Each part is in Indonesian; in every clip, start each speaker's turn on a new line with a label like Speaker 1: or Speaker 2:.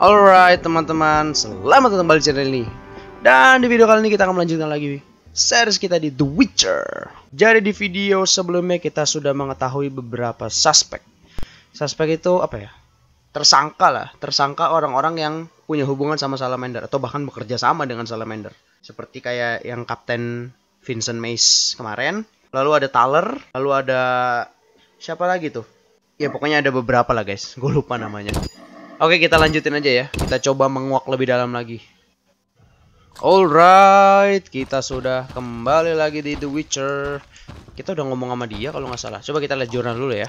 Speaker 1: Alright teman-teman, selamat datang kembali di channel ini Dan di video kali ini kita akan melanjutkan lagi series kita di The Witcher Jadi di video sebelumnya kita sudah mengetahui beberapa suspek Suspek itu apa ya? Tersangka lah, tersangka orang-orang yang punya hubungan sama Salamander Atau bahkan bekerja sama dengan Salamander Seperti kayak yang Kapten Vincent Mace kemarin Lalu ada Taller, lalu ada siapa lagi tuh? Ya pokoknya ada beberapa lah guys, gue lupa namanya Oke, kita lanjutin aja ya. Kita coba menguak lebih dalam lagi. Alright, kita sudah kembali lagi di The Witcher. Kita udah ngomong sama dia kalau nggak salah. Coba kita lihat jurnal dulu ya.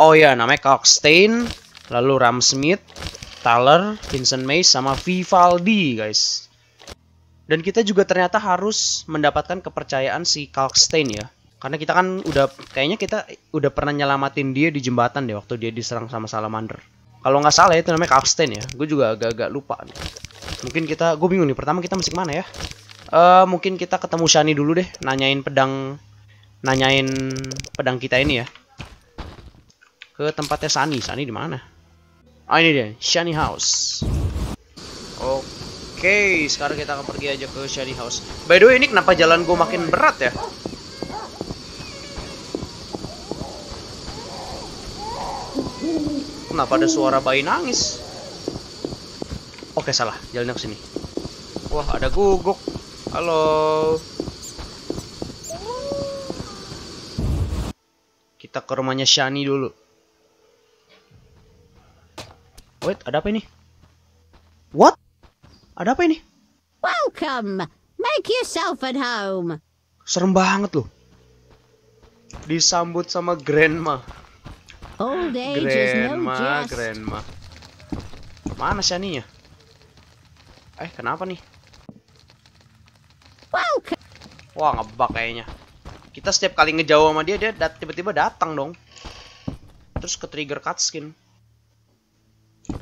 Speaker 1: Oh iya namanya Cockstain lalu Ram Smith, Taller Vincent May, sama Vivaldi, guys. Dan kita juga ternyata harus mendapatkan kepercayaan si Kalkstein ya. Karena kita kan udah, kayaknya kita udah pernah nyelamatin dia di jembatan deh waktu dia diserang sama Salamander. Kalau nggak salah ya, itu namanya capstan ya. Gue juga agak-agak lupa nih. Mungkin kita, gue bingung nih. Pertama kita masih mana ya? Uh, mungkin kita ketemu Shani dulu deh. Nanyain pedang, nanyain pedang kita ini ya. Ke tempatnya Shani. Shani di mana? Ah ini dia, Shani House. Oke, okay, sekarang kita akan pergi aja ke Shani House. By the way, ini kenapa jalan gue makin berat ya? kenapa ada suara bayi nangis? Oke, salah. Jalannya ke sini. Wah, ada guguk. Halo. Kita ke rumahnya Shani dulu. Wait, ada apa ini? What? Ada apa ini? Welcome. Make yourself at home. Serem banget loh. Disambut sama grandma. Old age grandma, is no jest. grandma. Mana si Aninya? Eh, kenapa nih? Welcome. Wah, ngebak kayaknya. Kita setiap kali ngejauh sama dia, dia dat tiba-tiba datang dong. Terus ke trigger cutscene.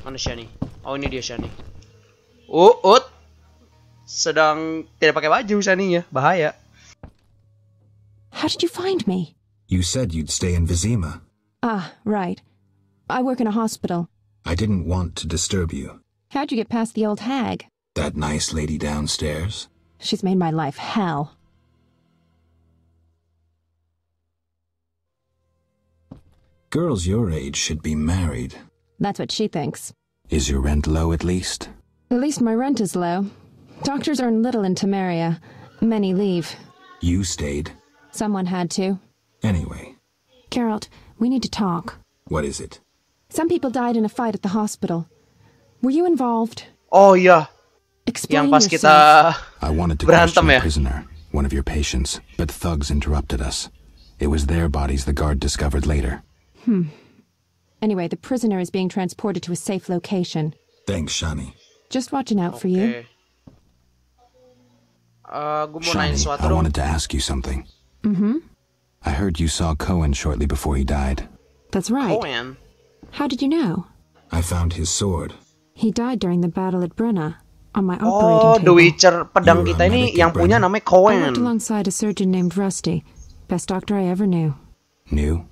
Speaker 1: Mana Shani? Oh, ini dia Shani. Uut sedang tidak pakai baju Shani ya, bahaya. How did you find me?
Speaker 2: You said you'd stay in Vizima.
Speaker 3: Ah, right. I work in a hospital.
Speaker 2: I didn't want to disturb you.
Speaker 3: How'd you get past the old hag?
Speaker 2: That nice lady downstairs?
Speaker 3: She's made my life hell.
Speaker 2: Girls your age should be married.
Speaker 3: That's what she thinks.
Speaker 2: Is your rent low at least?
Speaker 3: At least my rent is low. Doctors earn little in Tamaria. Many leave.
Speaker 2: You stayed.
Speaker 3: Someone had to. Anyway. Geralt, we need to talk. What is it? Some people died in a fight at the hospital. Were you involved?
Speaker 2: Oh yeah. Explain yourself. I wanted to question a prisoner, one of your patients, but thugs interrupted us. It was their bodies the guard discovered later.
Speaker 3: Hmm. Anyway, the prisoner is being transported to a safe location.
Speaker 2: Thanks, Shani.
Speaker 3: Just watching out okay. for you.
Speaker 1: Uh, Shani, I wanted
Speaker 2: to ask you something. Mm-hmm. I heard you saw Cohen shortly before he died.
Speaker 1: That's right. Cohen? How did you know?
Speaker 2: I found his sword.
Speaker 3: He died during the battle at Brenna. On my oh, operating oh, table. The Witcher
Speaker 2: pedang kita ini yang punya namanya Cohen. I worked
Speaker 3: alongside a surgeon named Rusty. Best doctor I ever knew. Knew?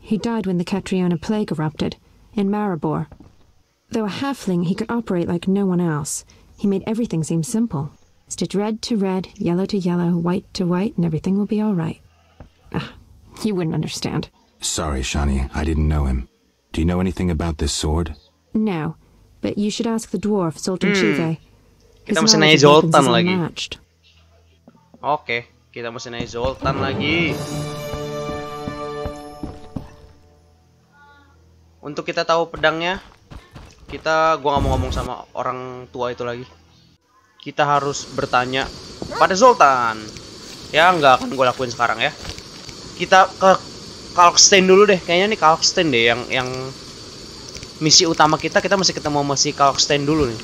Speaker 3: He died when the Catriona plague erupted, in Maribor. Though a halfling, he could operate like no one else. He made everything seem simple. Stitch red to red, yellow to yellow, white to white, and everything will be all right. Ugh, ah, he wouldn't understand.
Speaker 2: Sorry, Shani, I didn't know him. Do you know anything about this sword?
Speaker 3: No, but you should ask the dwarf, Sultan hmm. Chive. Kita mesti naik Zoltan lagi.
Speaker 1: Oke, okay, kita mesti naik Zoltan lagi. Untuk kita tahu pedangnya, kita gua nggak mau ngomong sama orang tua itu lagi. Kita harus bertanya pada Zoltan. Ya nggak akan gue lakuin sekarang ya kita ke Kalkstein dulu deh kayaknya nih Kalkstein deh yang yang misi utama kita kita masih ketemu masih Kalkstein dulu nih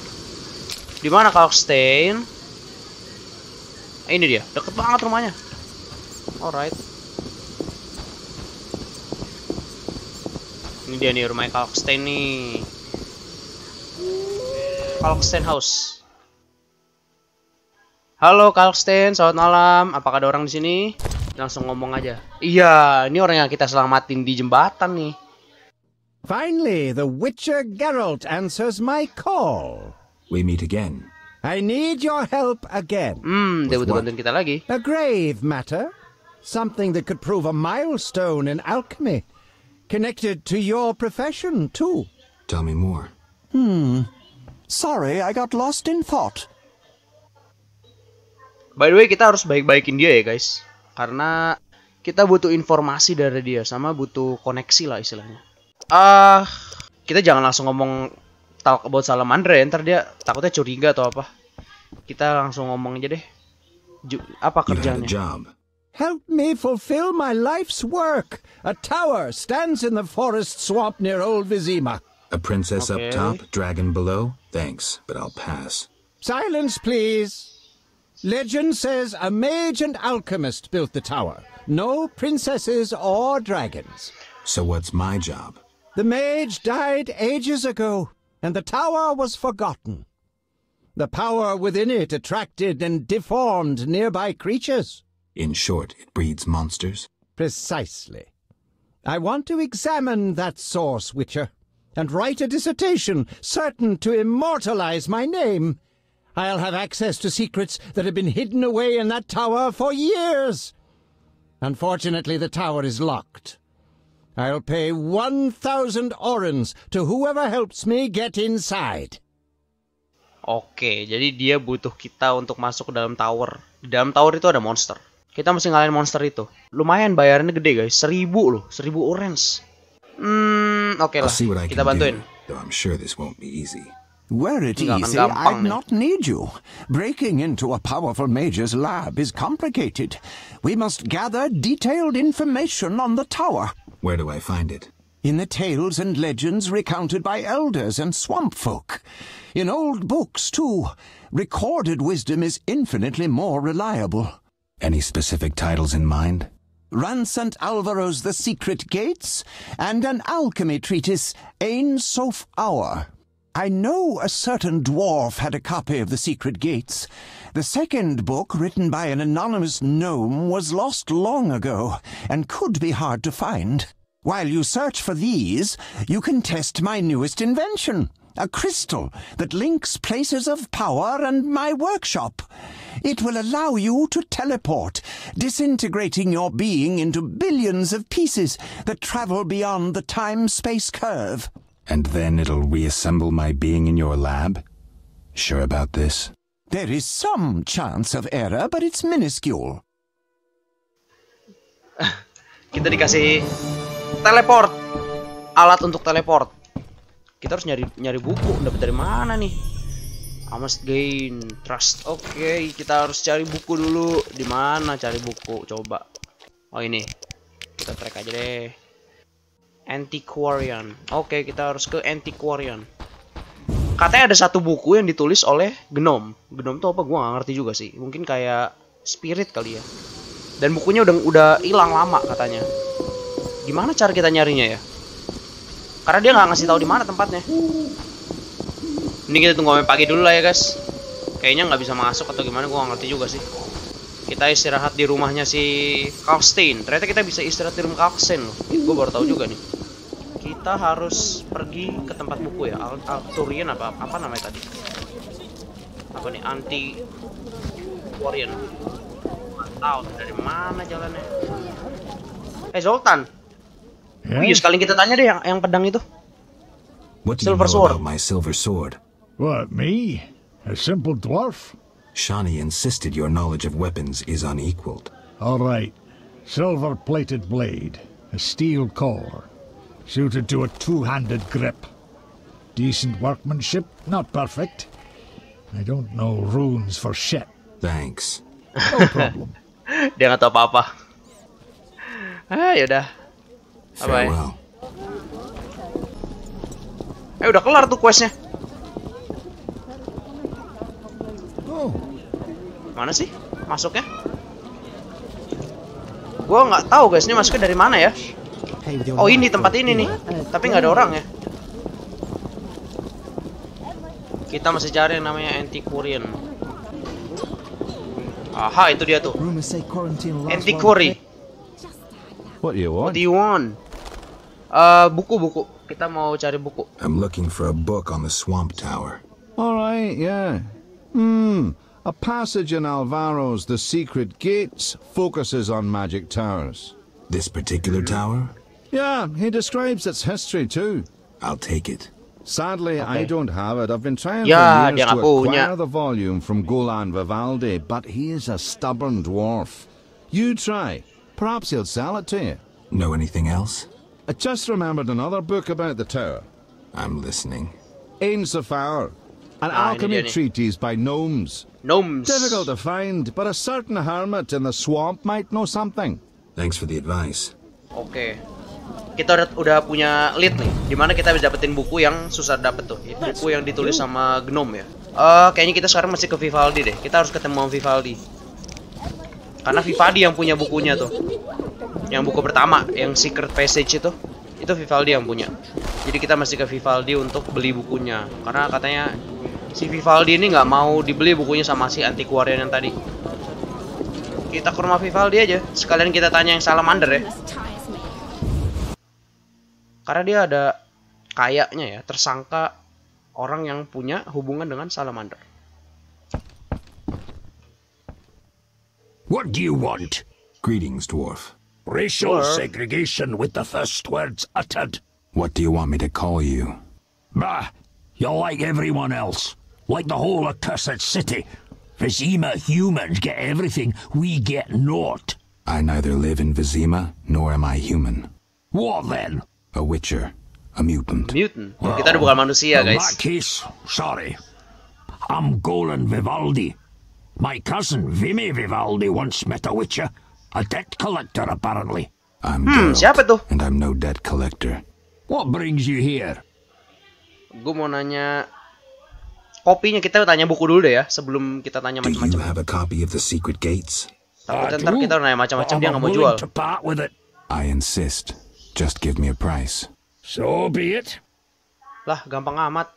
Speaker 1: di mana Kalkstein ini dia deket banget rumahnya alright ini dia nih rumah Kalkstein nih Kalkstein House Halo Kalkstein, selamat malam. Apakah ada orang di sini? Langsung ngomong aja. Iya, ini orang yang kita selamatin di jembatan nih.
Speaker 4: Finally, the Witcher Geralt answers my call. We meet again. I need your help again. Hmm, dia butuh bantuan kita lagi. A grave matter. Something that could prove a milestone in alchemy. Connected to your profession, too. Tell me more. Hmm. Sorry, I got lost in thought.
Speaker 1: By the way, kita harus baik-baikin dia ya, guys karena kita butuh informasi dari dia sama butuh koneksi lah istilahnya. Ah, uh, kita jangan langsung ngomong tahu about Salamandra ya, ntar dia takutnya curiga atau apa. Kita langsung ngomong aja deh. Ju apa kerjanya?
Speaker 4: Help me fulfill my life's work. A tower stands in the forest swamp near old Vizima. A
Speaker 2: princess okay. up top, dragon below? Thanks, but I'll pass.
Speaker 4: Silence, please. Legend says a mage and alchemist built the tower. No princesses or dragons. So what's my job? The mage died ages ago, and the tower was forgotten. The power within it attracted and deformed nearby creatures. In short, it breeds monsters? Precisely. I want to examine that source, Witcher, and write a dissertation certain to immortalize my name I'll have access to secrets that have been hidden away in that tower for years. Unfortunately, the tower is locked. I'll pay 1,000 orans to whoever helps me get
Speaker 1: inside. Oke, jadi dia butuh kita untuk masuk ke dalam tower. Di dalam tower itu ada monster. Kita mesti ngalahin monster itu. Lumayan bayarannya gede guys, seribu loh, seribu orange.
Speaker 2: Hmm, oke okay lah, kita bantuin. Do, I'm sure this won't be easy.
Speaker 4: Were it easy, I'd not need you. Breaking into a powerful major's lab is complicated. We must gather detailed information on the tower. Where do I find it? In the tales and legends recounted by elders and swamp folk. In old books, too. Recorded wisdom is infinitely more reliable. Any specific titles in mind? Ran Sant Alvaro's The Secret Gates, and an alchemy treatise, *Ain Sof Hour. I know a certain dwarf had a copy of The Secret Gates. The second book, written by an anonymous gnome, was lost long ago and could be hard to find. While you search for these, you can test my newest invention, a crystal that links places of power and my workshop. It will allow you to teleport, disintegrating your being into billions of pieces that travel beyond the time-space curve. And then it'll reassemble my being in your lab? Sure about this? There is some chance of error, but it's minuscule.
Speaker 1: Kita dikasih teleport. Alat untuk teleport. Kita harus nyari nyari buku. Dapat dari mana nih? I must gain trust. Oke, okay, kita harus cari buku dulu. Di mana cari buku? Coba. Oh ini. Kita track aja deh. Antiquarian. Oke, kita harus ke Antiquarian. Katanya ada satu buku yang ditulis oleh Gnome. Gnome tuh apa? Gua gak ngerti juga sih. Mungkin kayak Spirit kali ya. Dan bukunya udah udah hilang lama katanya. Gimana cara kita nyarinya ya? Karena dia nggak ngasih tahu di mana tempatnya. Ini kita tunggu sampai pagi dulu lah ya guys. Kayaknya nggak bisa masuk atau gimana? Gua gak ngerti juga sih kita istirahat di rumahnya si Kalkstein ternyata kita bisa istirahat di rumah Kalkstein loh gue baru tahu juga nih kita harus pergi ke tempat buku ya Al Alturian apa apa namanya tadi apa nih anti Warian tahu dari mana jalannya eh Zoltan hmm? Wih, sekali kita tanya deh yang yang pedang itu What silver sword my
Speaker 2: silver sword What me a simple dwarf Shani insisted your knowledge of weapons is unequaled.
Speaker 5: All right. Silver-plated blade, a steel core, suited to a two-handed grip. Decent workmanship, not perfect. I don't know runes for shit. Thanks.
Speaker 1: No problem. Dia nggak apa-apa. Ah, yaudah. Eh, udah kelar tuh questnya. Mana sih masuknya? Gua nggak tahu guys, ini masuknya dari mana ya? Oh ini tempat ini nih, tapi nggak ada orang ya. Kita masih cari yang namanya anti antiquarian. Aha, itu dia tuh. Antiquary. What do you want? What do you want? buku uh, buku buku. Kita mau cari buku.
Speaker 2: I'm looking for a book on the swamp tower.
Speaker 1: Alright, yeah.
Speaker 4: Hmm, A
Speaker 1: passage in
Speaker 2: Alvaro's The Secret Gates focuses on magic towers. This particular tower? Yeah, he describes its history too. I'll take it. Sadly, okay. I don't have it. I've been trying yeah, for years to oh, acquire the volume from Golan Vivaldi, but he is a stubborn dwarf. You try. Perhaps he'll sell it to you. Know anything else? I just remembered another book about the tower. I'm listening. Ains of an ah, alchemy treatise by gnomes. Gnomes. Difficult to find, but a certain hermit in the swamp might know something. Thanks for the advice.
Speaker 1: Oke. Okay. Kita udah, punya lead nih, dimana kita bisa dapetin buku yang susah dapet tuh, buku yang ditulis sama gnome ya. Uh, kayaknya kita sekarang masih ke Vivaldi deh. Kita harus ketemu Vivaldi. Karena Vivaldi yang punya bukunya tuh. Yang buku pertama, yang Secret Passage itu. Itu Vivaldi yang punya. Jadi kita masih ke Vivaldi untuk beli bukunya. Karena katanya si Vivaldi ini nggak mau dibeli bukunya sama si antiquarian yang tadi. Kita ke rumah Vivaldi aja, sekalian kita tanya yang salamander ya. Karena dia ada kayaknya ya, tersangka orang yang punya hubungan dengan salamander.
Speaker 5: What do you want? Greetings, dwarf.
Speaker 1: Racial dwarf.
Speaker 5: segregation with the first words uttered. What do you want me to call you? Bah, you're like everyone else. like the whole accursed city. Vizima humans get everything, we get naught.
Speaker 2: I neither live in Vizima, nor am I
Speaker 5: human. What then? A witcher. A mutant. Mutant? Well, kita ada bukan manusia, in guys. that case, sorry. I'm Golan Vivaldi. My cousin, Vimy Vivaldi, once met a witcher. A debt collector, apparently. I'm hmm, Geralt, siapa and I'm no debt collector. What brings
Speaker 1: you here? Gue mau nanya kopinya kita tanya buku dulu deh ya sebelum kita tanya macam-macam. Tapi ntar kita nanya macam-macam dia nggak mau jual.
Speaker 2: I insist. Just give me a price.
Speaker 1: So be it. Lah, gampang amat.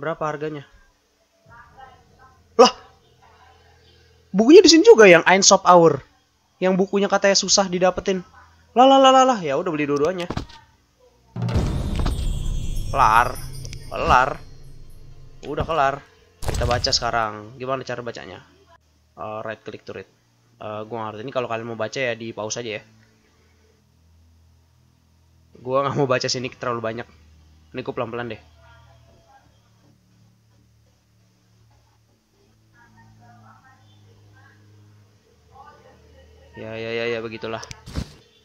Speaker 1: Berapa harganya? Lah. Bukunya di sini juga yang Ein Shop Hour. Yang bukunya katanya susah didapetin. Lah lah lah lah, ya udah beli dua-duanya kelar kelar udah kelar kita baca sekarang gimana cara bacanya uh, eh, right click to read uh, gua ngerti ini kalau kalian mau baca ya di pause aja ya gua nggak mau baca sini terlalu banyak ini gua pelan-pelan deh ya ya ya ya begitulah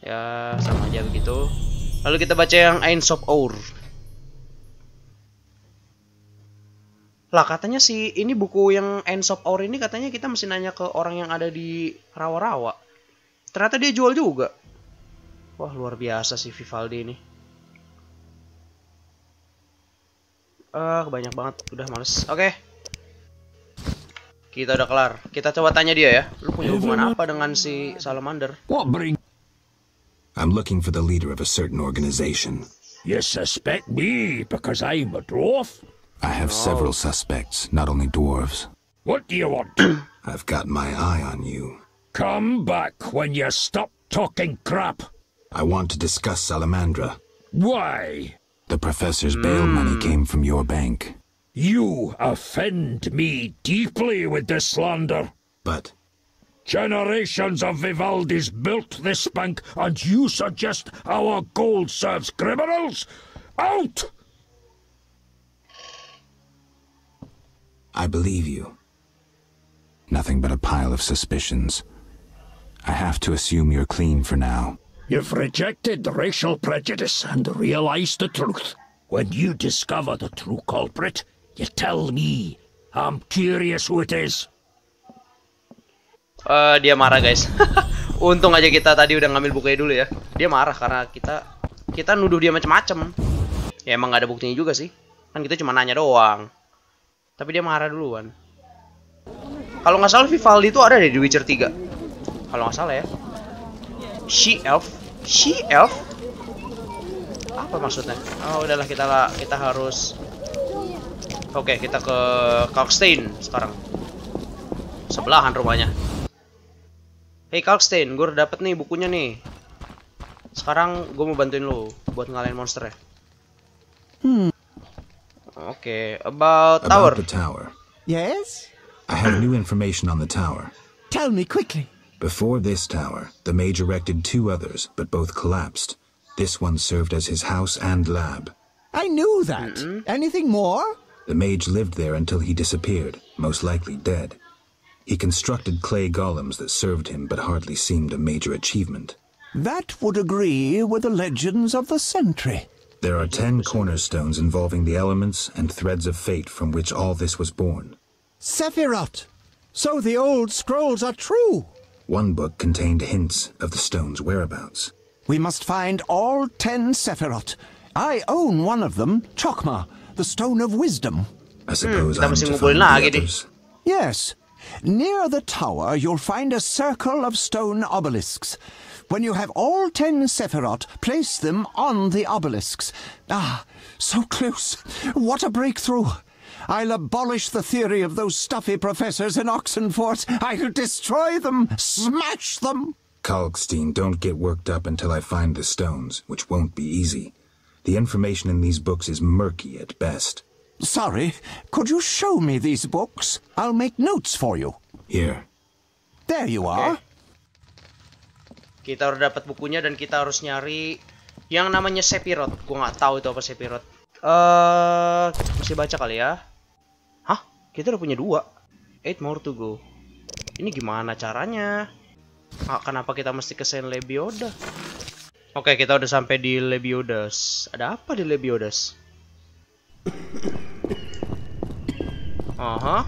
Speaker 1: ya sama aja begitu lalu kita baca yang Ains of Our Lah katanya sih ini buku yang Ends of Our ini katanya kita mesti nanya ke orang yang ada di rawa-rawa. Ternyata dia jual juga. Wah luar biasa sih Vivaldi ini. Ah, uh, banyak banget. Udah males. Oke. Okay. Kita udah kelar. Kita coba tanya dia ya. Lu punya hubungan apa dengan si Salamander?
Speaker 2: What bring? I'm looking for the leader of a certain organization. You suspect
Speaker 5: me because I'm a dwarf?
Speaker 2: I have several oh. suspects, not only dwarves.
Speaker 5: What do you want? I've got my eye on you. Come back when you stop talking crap. I want to discuss Salamandra. Why?
Speaker 2: The professor's mm. bail money hmm. came from your bank.
Speaker 5: You offend me deeply with this slander. But... Generations of Vivaldi's built this bank, and you suggest our gold serves criminals? Out! I believe you.
Speaker 2: Nothing but a pile of suspicions. I have to assume you're clean for now.
Speaker 5: You've rejected racial prejudice and realized the truth. When you discover the true culprit, you tell me. I'm curious
Speaker 1: who it is. Uh, dia marah guys. Untung aja kita tadi udah ngambil bukunya dulu ya. Dia marah karena kita kita nuduh dia macam-macam. Ya emang gak ada buktinya juga sih. Kan kita cuma nanya doang. Tapi dia marah duluan. Kalau nggak salah Vivaldi itu ada di Witcher 3. Kalau nggak salah ya. She elf, she elf. Apa maksudnya? Oh udahlah kita lah kita harus. Oke okay, kita ke Kalkstein sekarang. Sebelahan rumahnya. Hey Kalkstein, gue dapet nih bukunya nih. Sekarang gue mau bantuin lo buat ngalahin monster ya. Hmm. Okay, about, about tower. the
Speaker 4: tower. Yes?
Speaker 2: I have new information on the tower.
Speaker 4: Tell me quickly.
Speaker 2: Before this tower, the mage erected two others, but both collapsed. This one served as his house and lab.
Speaker 4: I knew that. Mm -hmm. Anything more?
Speaker 2: The mage lived there until he disappeared, most likely dead. He constructed clay golems that served him, but hardly seemed a major achievement. That would agree with the
Speaker 4: legends of the century.
Speaker 2: There are ten cornerstones involving the elements and threads of fate from which all this was born.
Speaker 4: Sephiroth! So the old scrolls are true! One book contained hints of the stone's whereabouts. We must find all ten Sephiroth. I own one of them, Chokma, the Stone of Wisdom. I suppose hmm, I'm to find the others. Yes. Near the tower, you'll find a circle of stone obelisks. When you have all ten Sephiroth, place them on the obelisks. Ah, so close. What a breakthrough. I'll abolish the theory of those stuffy professors in Oxenfort. I'll destroy them, smash them.
Speaker 2: Kalkstein, don't get worked up until I find the stones, which won't be easy. The information in these
Speaker 4: books is murky at best. Sorry, could you show me these books? I'll make notes for you. Here. There you are.
Speaker 1: Kita udah dapat bukunya dan kita harus nyari yang namanya Sephiroth gue nggak tahu itu apa Sephiroth Eh, uh, mesti baca kali ya. Hah? Kita udah punya dua. Eight more to go. Ini gimana caranya? Ah, kenapa kita mesti ke Saint Lebioda? Oke, kita udah sampai di Lebiodas. Ada apa di Lebiodas? Aha.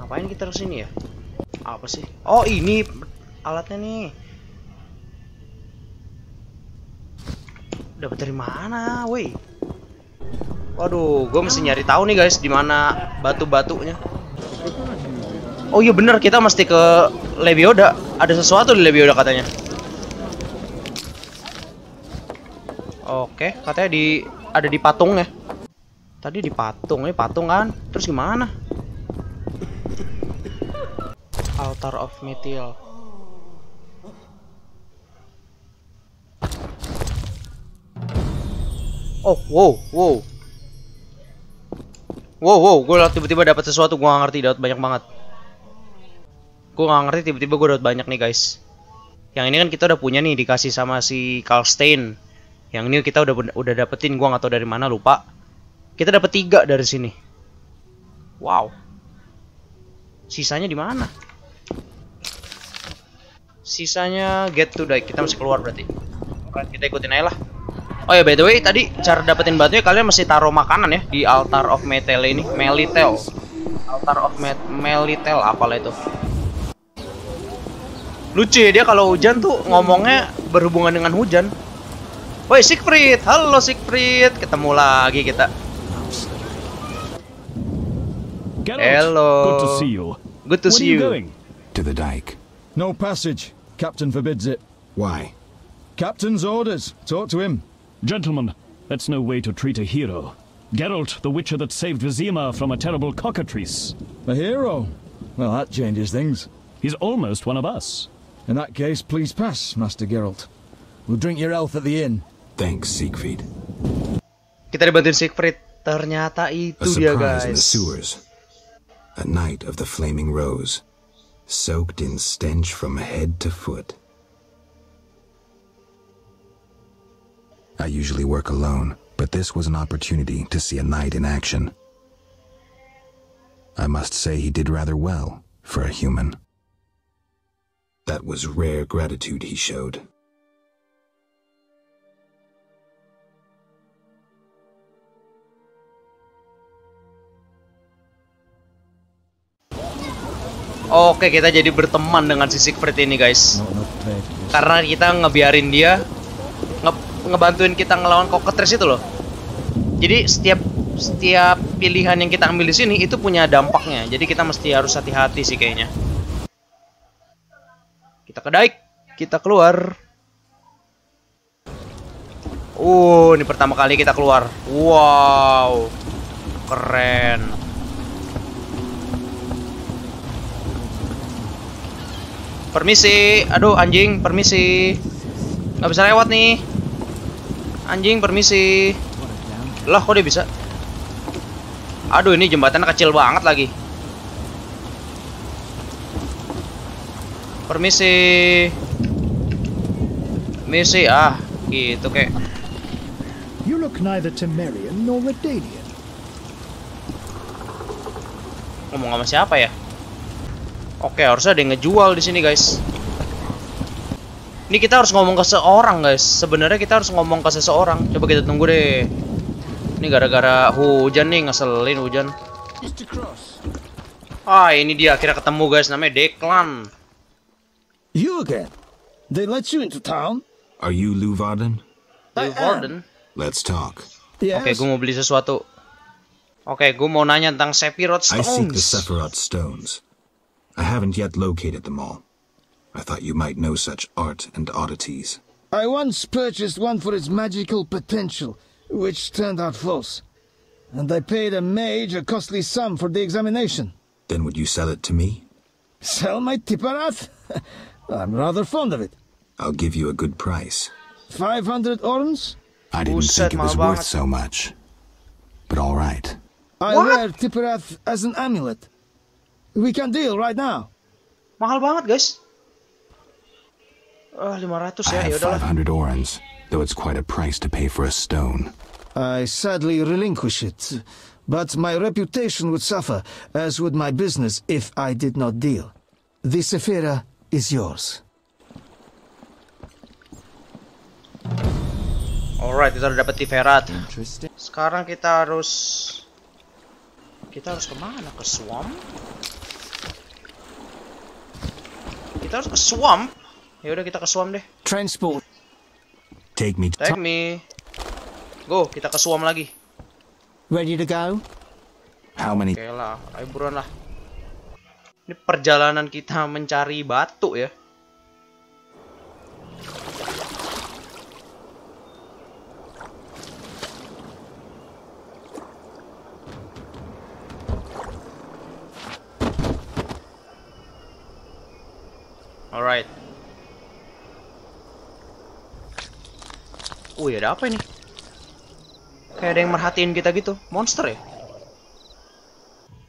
Speaker 1: Ngapain kita harus sini ya? apa sih oh ini alatnya nih dapat dari mana woi waduh gue mesti nyari tahu nih guys di mana batu batunya oh iya bener kita mesti ke Lebioda ada sesuatu di Lebioda katanya oke katanya di ada di patung ya tadi di patung ini eh, patung kan terus gimana Altar of Meteor. Oh, wow, wow. Wow, wow, gue tiba-tiba dapat sesuatu, gue gak ngerti, dapat banyak banget. Gue gak ngerti, tiba-tiba gue dapat banyak nih guys. Yang ini kan kita udah punya nih, dikasih sama si Carl Karlstein. Yang ini kita udah udah dapetin, gue gak tau dari mana, lupa. Kita dapat tiga dari sini. Wow. Sisanya di mana? sisanya get to die kita masih keluar berarti Oke, kita ikutin aja lah oh ya by the way tadi cara dapetin batunya kalian mesti taruh makanan ya di altar of metal ini melitel altar of Met melitel apalah itu lucu ya dia kalau hujan tuh ngomongnya berhubungan dengan hujan Woi Siegfried, halo Siegfried, ketemu lagi kita. Hello. Good to see you.
Speaker 2: Good to Where see you. Going? To the dike.
Speaker 5: No passage. Captain forbids it. Why? Captain's orders. Talk to him. Gentlemen, that's no way to treat a hero. Geralt, the witcher that saved Vizima from a terrible cockatrice. A hero? Well, that changes things. He's almost one of us. In that case, please pass, Master Geralt. We'll drink your health at the inn. Thanks, Siegfried.
Speaker 1: Kita dibantuin Siegfried. Ternyata itu dia, guys. In the
Speaker 2: sewers. A knight of the Flaming Rose soaked in stench from head to foot. I usually work alone, but this was an opportunity to see a knight in action. I must say he did rather well for a human. That was rare gratitude he showed.
Speaker 1: Oke, kita jadi berteman dengan si Siegfried ini, guys. Karena kita ngebiarin dia nge ngebantuin kita ngelawan Cockatrice itu loh. Jadi setiap setiap pilihan yang kita ambil di sini itu punya dampaknya. Jadi kita mesti harus hati-hati sih kayaknya. Kita ke daik, kita keluar. Uh, ini pertama kali kita keluar. Wow. Keren. Permisi. Aduh, anjing, permisi. Nggak bisa lewat nih. Anjing, permisi. Lah, kok dia bisa? Aduh, ini jembatan kecil banget lagi. Permisi. Permisi, ah, gitu kayak.
Speaker 4: You look neither Temerian nor Redanian.
Speaker 1: Ngomong sama siapa ya? Oke, harusnya ada yang ngejual di sini, guys. Ini kita harus ngomong ke seorang, guys. Sebenarnya kita harus ngomong ke seseorang. Coba kita tunggu deh. Ini gara-gara hujan nih, ngeselin hujan. Ah, ini dia akhirnya ketemu, guys. Namanya Declan.
Speaker 2: You again. They let you into town. Are you Lou Varden?
Speaker 1: Lou Varden.
Speaker 2: Let's talk.
Speaker 1: Yes. Oke, okay, gue mau beli sesuatu. Oke, okay, gue mau nanya tentang Sephiroth Stones. I seek the
Speaker 2: Sephiroth Stones. I haven't yet located them all. I thought you might know such art and oddities.
Speaker 4: I once purchased one for its magical
Speaker 5: potential, which turned out false. And I paid a mage a costly
Speaker 2: sum for the examination. Then would you sell it to me? Sell my tipperath? I'm rather fond of it. I'll give you a good price. Five hundred orms? I didn't think it was worth so much. But
Speaker 5: all right. I what? wear tipperath as an amulet. We can deal right now. Mahal banget, guys. Uh, ah, 500
Speaker 2: ya, I have 500 orans, though it's quite a price to pay for a stone.
Speaker 4: I sadly relinquish it, but my reputation would suffer, as would my business, if I did not deal. The Sephira is yours.
Speaker 1: Alright, kita udah dapat Tiferat. Sekarang kita harus... Kita harus kemana? Ke swamp? Kita harus ke swamp. Ya udah kita ke swamp deh. Transport. Take me. Take me. Go, kita ke swamp lagi. Ready to go? How many? Oke okay lah, ayo buruan lah. Ini perjalanan kita mencari batu ya. Wih, oh, iya, ada apa ini? Kayak ada yang merhatiin kita gitu. Monster ya?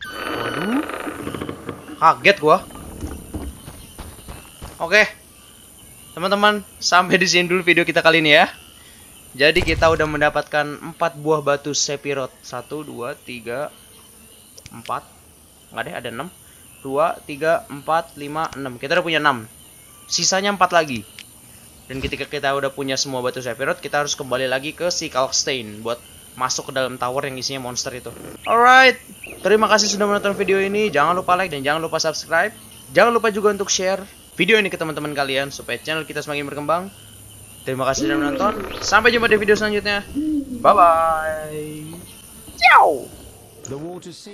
Speaker 1: Waduh. Kaget gua. Oke. Teman-teman, sampai di sini dulu video kita kali ini ya. Jadi kita udah mendapatkan 4 buah batu sepirot. 1 2 3 4. Enggak deh, ada 6. 2 3 4 5 6. Kita udah punya 6. Sisanya 4 lagi. Dan ketika kita udah punya semua batu Sephiroth, kita harus kembali lagi ke si Kalkstein buat masuk ke dalam tower yang isinya monster itu. Alright, terima kasih sudah menonton video ini. Jangan lupa like dan jangan lupa subscribe. Jangan lupa juga untuk share video ini ke teman-teman kalian supaya channel kita semakin berkembang. Terima kasih sudah menonton. Sampai jumpa di video selanjutnya. Bye-bye. Ciao. The water seems...